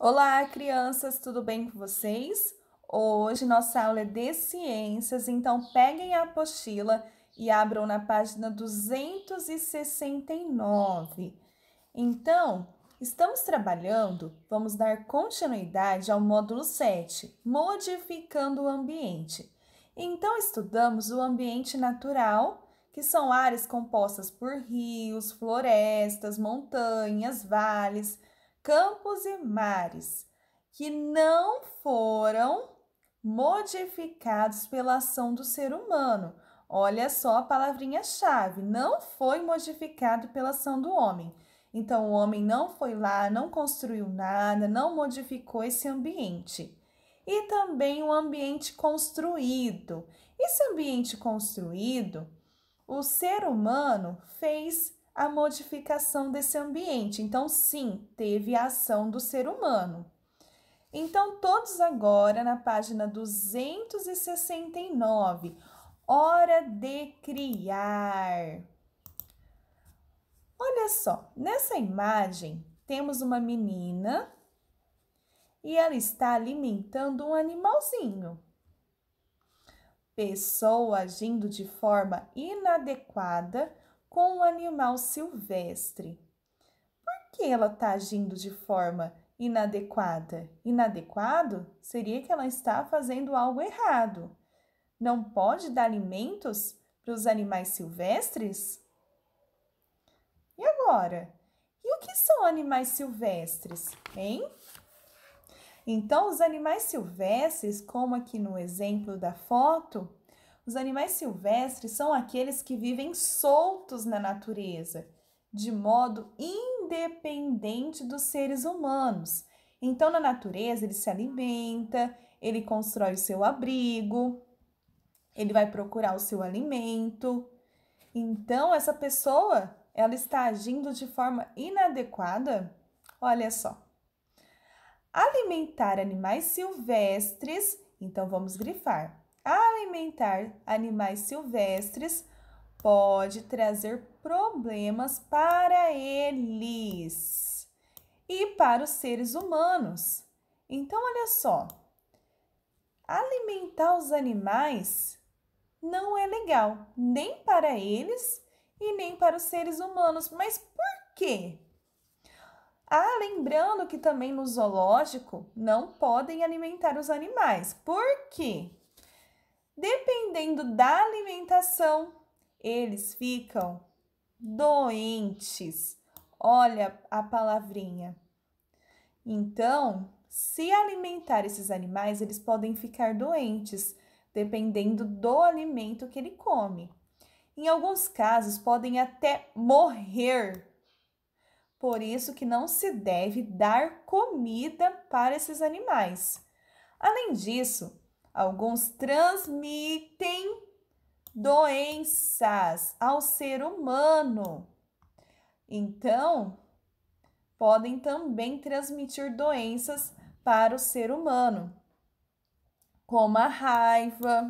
Olá, crianças, tudo bem com vocês? Hoje nossa aula é de ciências, então peguem a apostila e abram na página 269. Então, estamos trabalhando, vamos dar continuidade ao módulo 7, modificando o ambiente. Então, estudamos o ambiente natural, que são áreas compostas por rios, florestas, montanhas, vales campos e mares que não foram modificados pela ação do ser humano. Olha só a palavrinha-chave: não foi modificado pela ação do homem. Então, o homem não foi lá, não construiu nada, não modificou esse ambiente. E também o um ambiente construído. Esse ambiente construído, o ser humano fez a modificação desse ambiente. Então, sim, teve a ação do ser humano. Então, todos agora na página 269, hora de criar. Olha só, nessa imagem temos uma menina e ela está alimentando um animalzinho. Pessoa agindo de forma inadequada com um animal silvestre. Por que ela está agindo de forma inadequada? Inadequado seria que ela está fazendo algo errado. Não pode dar alimentos para os animais silvestres? E agora? E o que são animais silvestres, hein? Então, os animais silvestres, como aqui no exemplo da foto, os animais silvestres são aqueles que vivem soltos na natureza, de modo independente dos seres humanos. Então, na natureza, ele se alimenta, ele constrói o seu abrigo, ele vai procurar o seu alimento. Então, essa pessoa, ela está agindo de forma inadequada? Olha só. Alimentar animais silvestres, então vamos grifar alimentar animais silvestres pode trazer problemas para eles e para os seres humanos. Então, olha só, alimentar os animais não é legal, nem para eles e nem para os seres humanos. Mas por quê? Ah, lembrando que também no zoológico não podem alimentar os animais. Por quê? dependendo da alimentação, eles ficam doentes. Olha a palavrinha. Então, se alimentar esses animais, eles podem ficar doentes, dependendo do alimento que ele come. Em alguns casos, podem até morrer. Por isso que não se deve dar comida para esses animais. Além disso, Alguns transmitem doenças ao ser humano. Então, podem também transmitir doenças para o ser humano, como a raiva.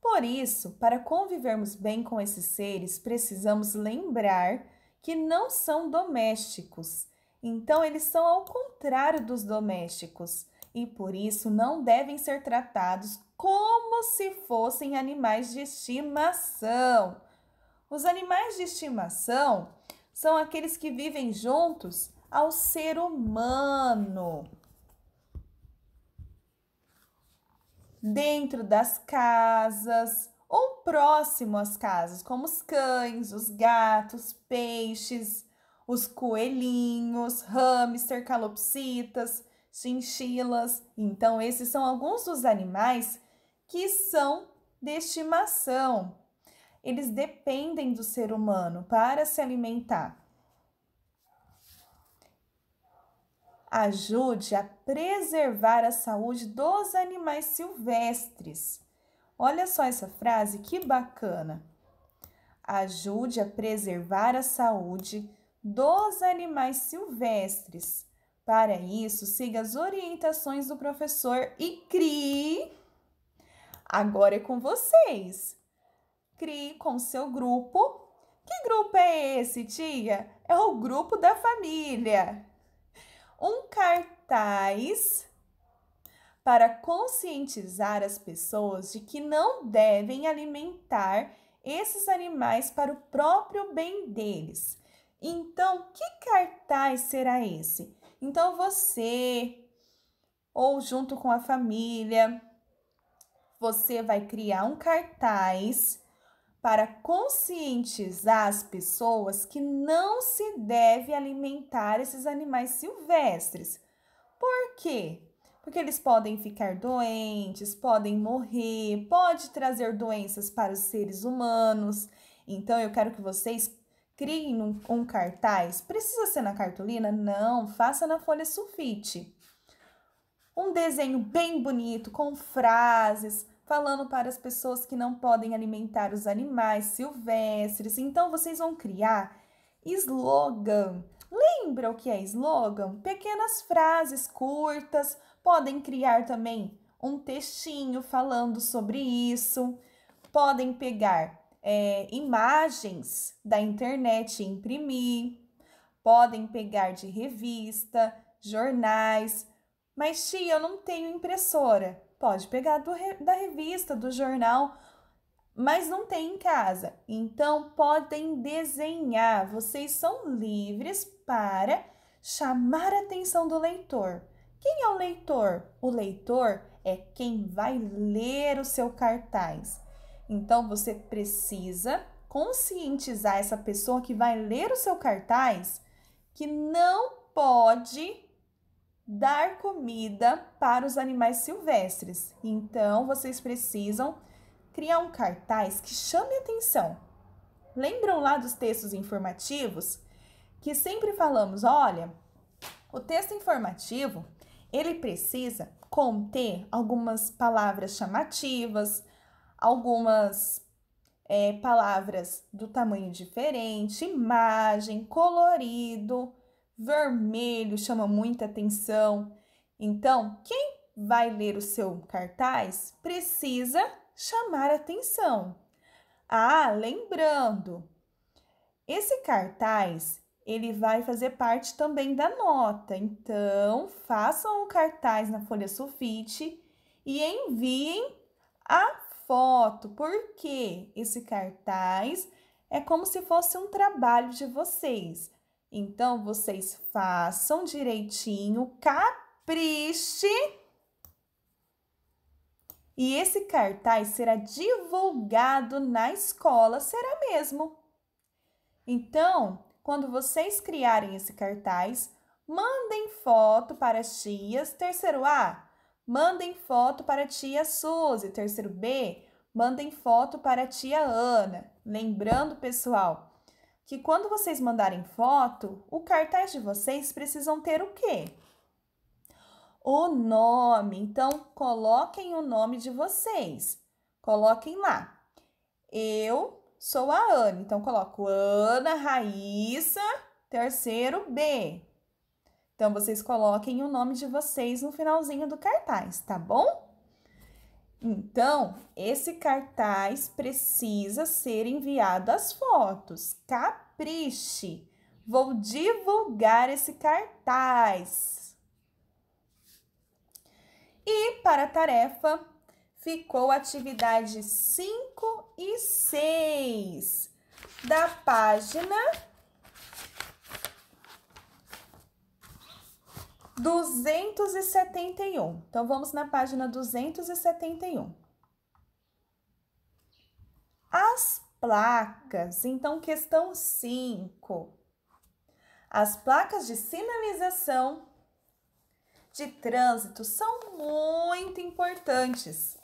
Por isso, para convivermos bem com esses seres, precisamos lembrar que não são domésticos. Então, eles são ao contrário dos domésticos e por isso não devem ser tratados como se fossem animais de estimação. Os animais de estimação são aqueles que vivem juntos ao ser humano. Dentro das casas ou próximo às casas, como os cães, os gatos, peixes, os coelhinhos, hamster, calopsitas, chinchilas. Então, esses são alguns dos animais que são de estimação. Eles dependem do ser humano para se alimentar. Ajude a preservar a saúde dos animais silvestres. Olha só essa frase, que bacana. Ajude a preservar a saúde dos animais silvestres. Para isso, siga as orientações do professor e crie. Agora é com vocês. Crie com seu grupo. Que grupo é esse, tia? É o grupo da família. Um cartaz para conscientizar as pessoas de que não devem alimentar esses animais para o próprio bem deles. Então, que cartaz será esse? Então você, ou junto com a família, você vai criar um cartaz para conscientizar as pessoas que não se deve alimentar esses animais silvestres. Por quê? Porque eles podem ficar doentes, podem morrer, pode trazer doenças para os seres humanos. Então eu quero que vocês Crie um, um cartaz. Precisa ser na cartolina? Não, faça na folha sulfite. Um desenho bem bonito, com frases, falando para as pessoas que não podem alimentar os animais silvestres. Então, vocês vão criar slogan. Lembra o que é slogan? Pequenas frases curtas, podem criar também um textinho falando sobre isso. Podem pegar é, imagens da internet e imprimir, podem pegar de revista, jornais. Mas, tia, eu não tenho impressora. Pode pegar do, da revista, do jornal, mas não tem em casa. Então, podem desenhar. Vocês são livres para chamar a atenção do leitor. Quem é o leitor? O leitor é quem vai ler o seu cartaz. Então você precisa conscientizar essa pessoa que vai ler o seu cartaz que não pode dar comida para os animais silvestres. Então vocês precisam criar um cartaz que chame atenção. Lembram lá dos textos informativos que sempre falamos, olha, o texto informativo, ele precisa conter algumas palavras chamativas, algumas é, palavras do tamanho diferente, imagem, colorido, vermelho chama muita atenção. Então, quem vai ler o seu cartaz precisa chamar atenção. Ah, lembrando, esse cartaz ele vai fazer parte também da nota. Então, façam o cartaz na folha sulfite e enviem a foto, porque esse cartaz é como se fosse um trabalho de vocês. Então, vocês façam direitinho, capriche. E esse cartaz será divulgado na escola, será mesmo. Então, quando vocês criarem esse cartaz, mandem foto para as tias terceiro A, Mandem foto para a tia Suzy. Terceiro B, mandem foto para a tia Ana. Lembrando, pessoal, que quando vocês mandarem foto, o cartaz de vocês precisam ter o quê? O nome. Então, coloquem o nome de vocês. Coloquem lá. Eu sou a Ana. Então, coloco Ana Raíssa, terceiro B. Então, vocês coloquem o nome de vocês no finalzinho do cartaz, tá bom? Então, esse cartaz precisa ser enviado as fotos. Capriche! Vou divulgar esse cartaz. E para a tarefa, ficou atividade 5 e 6 da página 271. Então, vamos na página 271. As placas. Então, questão 5. As placas de sinalização de trânsito são muito importantes.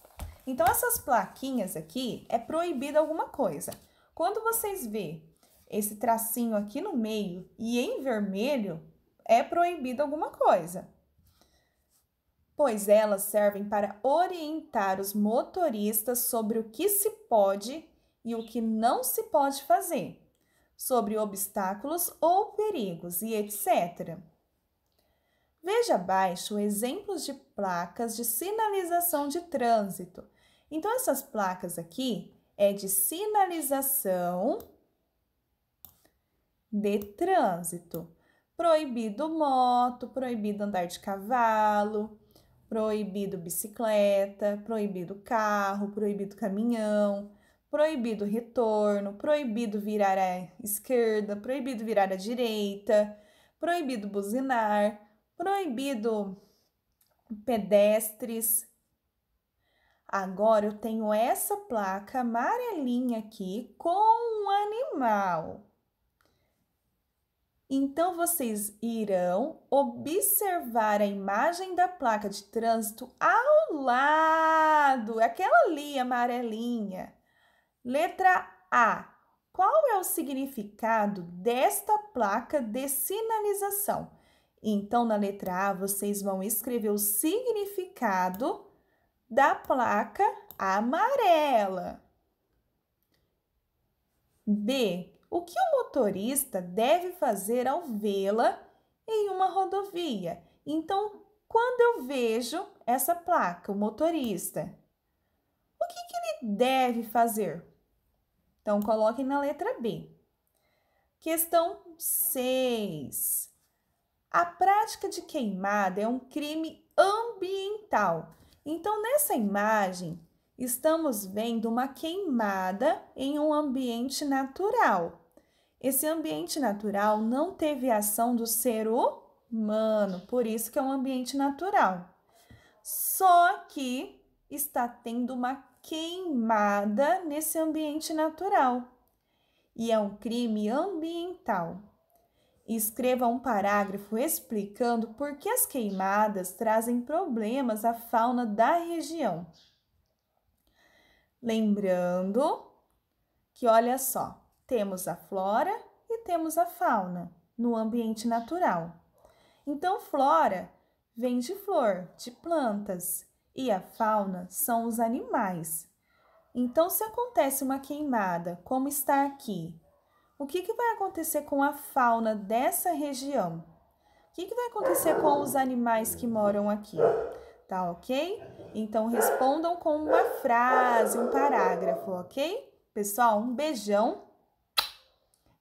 Então, essas plaquinhas aqui é proibida alguma coisa. Quando vocês vê esse tracinho aqui no meio e em vermelho, é proibida alguma coisa, pois elas servem para orientar os motoristas sobre o que se pode e o que não se pode fazer, sobre obstáculos ou perigos e etc. Veja abaixo exemplos de placas de sinalização de trânsito. Então, essas placas aqui é de sinalização de trânsito proibido moto, proibido andar de cavalo, proibido bicicleta, proibido carro, proibido caminhão, proibido retorno, proibido virar à esquerda, proibido virar à direita, proibido buzinar, proibido pedestres. Agora eu tenho essa placa amarelinha aqui com um animal. Então vocês irão observar a imagem da placa de trânsito ao lado, aquela ali amarelinha. Letra A. Qual é o significado desta placa de sinalização? Então, na letra A, vocês vão escrever o significado da placa amarela. B. O que o motorista deve fazer ao vê-la em uma rodovia? Então, quando eu vejo essa placa, o motorista, o que, que ele deve fazer? Então, coloquem na letra B. Questão 6. A prática de queimada é um crime ambiental. Então, nessa imagem, estamos vendo uma queimada em um ambiente natural. Esse ambiente natural não teve ação do ser humano, por isso que é um ambiente natural. Só que está tendo uma queimada nesse ambiente natural. E é um crime ambiental. Escreva um parágrafo explicando por que as queimadas trazem problemas à fauna da região. Lembrando que, olha só, temos a flora e temos a fauna no ambiente natural. Então, flora vem de flor, de plantas, e a fauna são os animais. Então, se acontece uma queimada, como está aqui, o que, que vai acontecer com a fauna dessa região? O que, que vai acontecer com os animais que moram aqui? Tá ok? Então, respondam com uma frase, um parágrafo, ok? Pessoal, um beijão